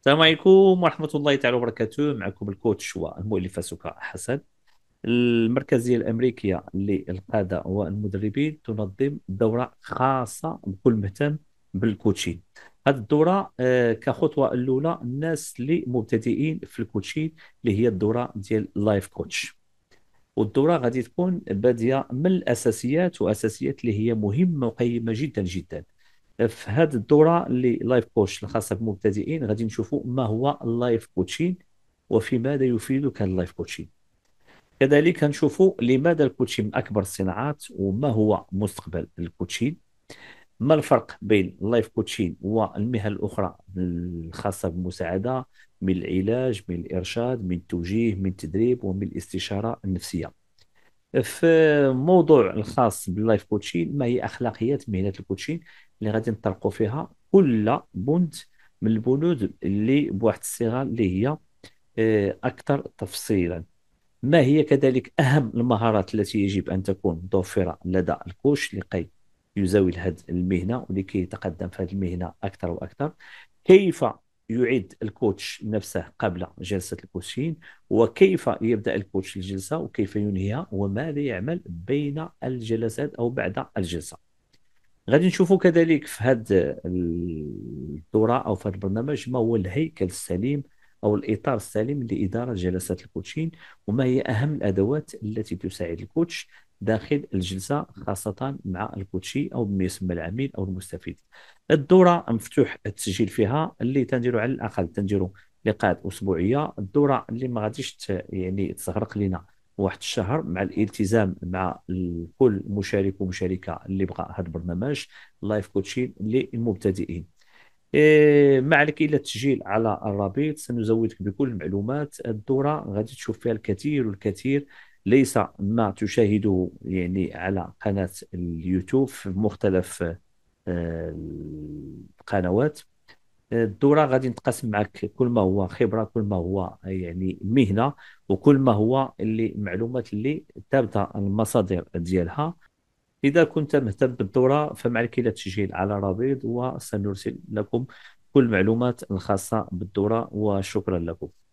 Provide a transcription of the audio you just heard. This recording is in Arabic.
السلام عليكم ورحمة الله تعالى وبركاته معكم الكوتش والمؤلفة حسن المركزية الأمريكية للقادة والمدربين تنظم دورة خاصة بكل مهتم بالكوتشين هذه الدورة آه، كخطوة الأولى الناس اللي مبتدئين في الكوتشين اللي هي الدورة ديال لايف كوتش والدورة غادي تكون بادية من الأساسيات وأساسيات اللي هي مهمة وقيمة جدا جدا في هذه الدوره اللي لايف كوتش الخاصه بالمبتدئين غادي نشوفوا ما هو اللايف كوتشين وفي ماذا يفيدك اللايف كوتشين كذلك نشوفوا لماذا الكوتشين من اكبر الصناعات وما هو مستقبل الكوتشين ما الفرق بين اللايف كوتشين والمهن الاخرى الخاصه بالمساعده من العلاج من الارشاد من التوجيه من التدريب ومن الاستشاره النفسيه في موضوع الخاص باللايف كوتشين ما هي اخلاقيات مهنه الكوتشين اللي غادي نطرقوا فيها كل بند من البنود اللي بواحد الصيغه اللي هي آه، اكثر تفصيلا ما هي كذلك اهم المهارات التي يجب ان تكون متوفره لدى الكوش لكي يزاول هذه المهنه ولكي يتقدم في هذه المهنه اكثر واكثر كيف يعيد الكوتش نفسه قبل جلسه الكوتشين وكيف يبدا الكوتش الجلسه وكيف ينهيها وماذا يعمل بين الجلسات او بعد الجلسه غادي نشوفوا كذلك في هذه الدوره او في هذا البرنامج ما هو الهيكل السليم او الاطار السليم لاداره جلسات الكوتشين وما هي اهم الادوات التي تساعد الكوتش داخل الجلسه خاصه مع الكوتشي او بما يسمى العميل او المستفيد الدوره مفتوح التسجيل فيها اللي تنديرو على الاقل تنديرو لقاءات اسبوعيه الدوره اللي ما غاديش يعني تستغرق لنا واحد الشهر مع الالتزام مع كل مشارك ومشاركه اللي بغى هذا البرنامج لايف كوتشين للمبتدئين إيه ما عليك الا التسجيل على الرابط سنزودك بكل المعلومات الدوره غادي تشوف فيها الكثير والكثير ليس ما تشاهده يعني على قناة اليوتيوب في مختلف آه، القنوات الدورة غادي نتقاسم معك كل ما هو خبرة كل ما هو يعني مهنة وكل ما هو اللي معلومات اللي ثابتة المصادر ديالها إذا كنت مهتم بالدورة فمعك إلى التسجيل على رابيض وسنرسل لكم كل المعلومات الخاصة بالدورة وشكرا لكم